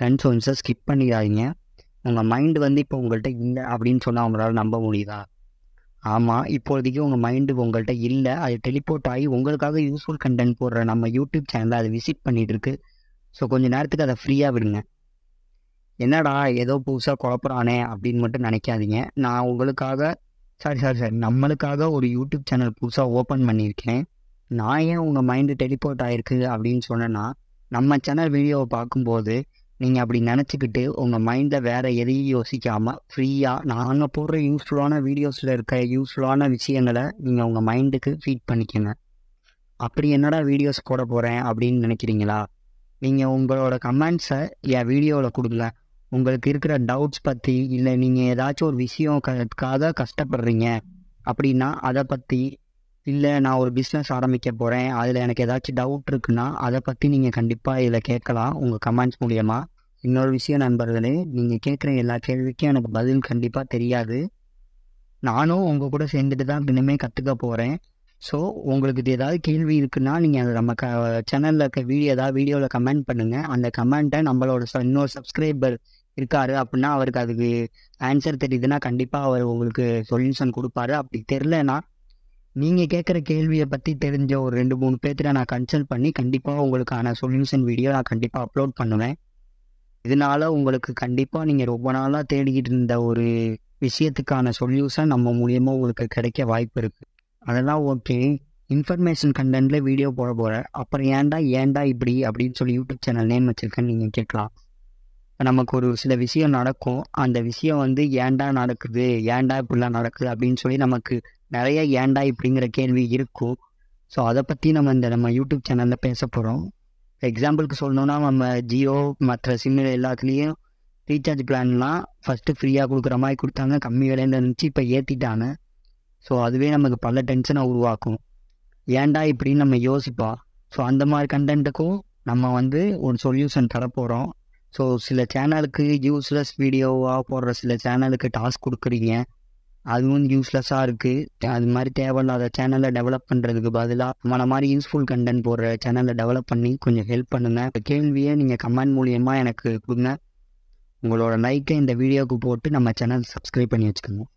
friends ஒன்ஸை skip பண்ணிடாதீங்க உங்கள் mind வந்து இப்போ உங்கள்கிட்ட இல்லை அப்படின்னு சொன்னால் அவங்களால நம்ப முடியுதா ஆமாம் இப்போதைக்கு உங்கள் மைண்டு உங்கள்கிட்ட இல்லை அது டெலிபோர்ட் ஆகி உங்களுக்காக யூஸ்ஃபுல் கண்டென்ட் போடுற நம்ம யூடியூப் சேனலை அதை விசிட் பண்ணிகிட்டு ஸோ கொஞ்சம் நேரத்துக்கு அதை ஃப்ரீயாக விடுங்க என்னடா ஏதோ புதுசாக குழப்பறானே அப்படின்னு மட்டும் நினைக்காதீங்க நான் உங்களுக்காக சாரி சாரி சார் நம்மளுக்காக ஒரு யூடியூப் சேனல் புதுசாக ஓப்பன் பண்ணியிருக்கேன் நான் ஏன் உங்கள் மைண்டு டெலிபோர்ட் ஆகிருக்கு அப்படின்னு சொன்னேன்னா நம்ம சேனல் வீடியோவை பார்க்கும்போது நீங்கள் அப்படி நினச்சிக்கிட்டு உங்கள் மைண்டில் வேறு எதையும் யோசிக்காமல் ஃப்ரீயாக நாங்கள் போடுற யூஸ்ஃபுல்லான வீடியோஸில் இருக்க யூஸ்ஃபுல்லான விஷயங்களை நீங்கள் உங்கள் மைண்டுக்கு ஃபீட் பண்ணிக்கோங்க அப்படி என்னடா வீடியோஸ் போட போகிறேன் அப்படின்னு நினைக்கிறீங்களா நீங்கள் உங்களோட கமெண்ட்ஸை என் வீடியோவில் கொடுக்கல உங்களுக்கு இருக்கிற டவுட்ஸ் பற்றி இல்லை நீங்கள் ஏதாச்சும் ஒரு விஷயம் க கஷ்டப்படுறீங்க அப்படின்னா அதை பற்றி இல்லை நான் ஒரு பிஸ்னஸ் ஆரம்பிக்க போகிறேன் அதில் எனக்கு ஏதாச்சும் டவுட் இருக்குன்னா அதை பற்றி நீங்கள் கண்டிப்பாக இதில் கேட்கலாம் உங்கள் கமெண்ட்ஸ் மூலியமாக இன்னொரு விஷயம் நண்பர்களே நீங்கள் கேட்குற எல்லா கேள்விக்கும் எனக்கு பதில் கண்டிப்பாக தெரியாது நானும் உங்கள் கூட சேர்ந்துட்டு தான் தினமே கற்றுக்க போகிறேன் ஸோ உங்களுக்கு இது ஏதாவது கேள்வி இருக்குன்னா நீங்கள் அதை நம்ம க சேனலில் இருக்க வீடியோ ஏதாவது வீடியோவில் கமெண்ட் பண்ணுங்கள் அந்த கமெண்ட்டை நம்மளோட ச இன்னொரு சப்ஸ்கிரைபர் இருக்காரு அப்படின்னா அவருக்கு அதுக்கு ஆன்சர் தெரியுதுன்னா கண்டிப்பாக அவர் உங்களுக்கு சொல்யூஷன் கொடுப்பாரு அப்படி தெரிலனா நீங்கள் கேட்குற கேள்வியை பற்றி தெரிஞ்ச ஒரு ரெண்டு மூணு பேர்த்திட்ட நான் கன்சல்ட் பண்ணி கண்டிப்பாக உங்களுக்கான சொல்யூஷன் வீடியோ நான் கண்டிப்பாக அப்லோட் பண்ணுவேன் இதனால் உங்களுக்கு கண்டிப்பாக நீங்கள் ரொம்ப நாளாக தேடிக்கிட்டு இருந்த ஒரு விஷயத்துக்கான சொல்யூஷன் நம்ம மூலியமாக உங்களுக்கு கிடைக்க வாய்ப்பு இருக்குது அதெல்லாம் ஓகே இன்ஃபர்மேஷன் கண்டென்ட்டில் வீடியோ போட போகிறேன் அப்புறம் ஏன்டா ஏன்டா இப்படி அப்படின்னு சொல்லி யூடியூப் சேனல் நேம் வச்சுருக்கேன்னு நீங்கள் கேட்கலாம் நமக்கு ஒரு சில விஷயம் நடக்கும் அந்த விஷயம் வந்து ஏன்டா நடக்குது ஏன்டா இப்படிலாம் நடக்குது அப்படின்னு சொல்லி நமக்கு நிறைய ஏண்டா இப்படிங்கிற கேள்வி இருக்கும் ஸோ அதை பற்றி நம்ம இந்த நம்ம யூடியூப் சேனலில் பேச போகிறோம் எக்ஸாம்பிளுக்கு சொல்லணுன்னா நம்ம ஜியோ மற்ற சிம் எல்லாத்துலேயும் ரீசார்ஜ் பிளான்லாம் ஃபஸ்ட்டு ஃப்ரீயாக கொடுக்குற மாதிரி கொடுத்தாங்க கம்மி விலையில இருந்துச்சு இப்போ ஏற்றிட்டாங்க ஸோ அதுவே நமக்கு பல டென்ஷனை உருவாக்கும் ஏன்டா இப்படின்னு நம்ம யோசிப்பா ஸோ அந்த மாதிரி கண்டென்ட்டுக்கும் நம்ம வந்து ஒரு சொல்யூஷன் தரப்போகிறோம் ஸோ சில சேனலுக்கு யூஸ்லெஸ் வீடியோவாக போடுற சில சேனலுக்கு டாஸ்க் கொடுக்குறீங்க அதுவும் யூஸ்லெஸ்ஸாக இருக்குது அது மாதிரி தேவையில்லாத சேனலை டெவலப் பண்ணுறதுக்கு பதிலாக நம்மள மாதிரி யூஸ்ஃபுல் கண்டென்ட் போடுற சேனலை டெவலப் பண்ணி கொஞ்சம் ஹெல்ப் பண்ணுங்கள் இந்த கேள்வியை நீங்கள் கமெண்ட் மூலியமாக எனக்கு கொடுங்க உங்களோட லைக்கை இந்த வீடியோவுக்கு போட்டு நம்ம சேனல் சப்ஸ்கிரைப் பண்ணி வச்சுக்கோங்க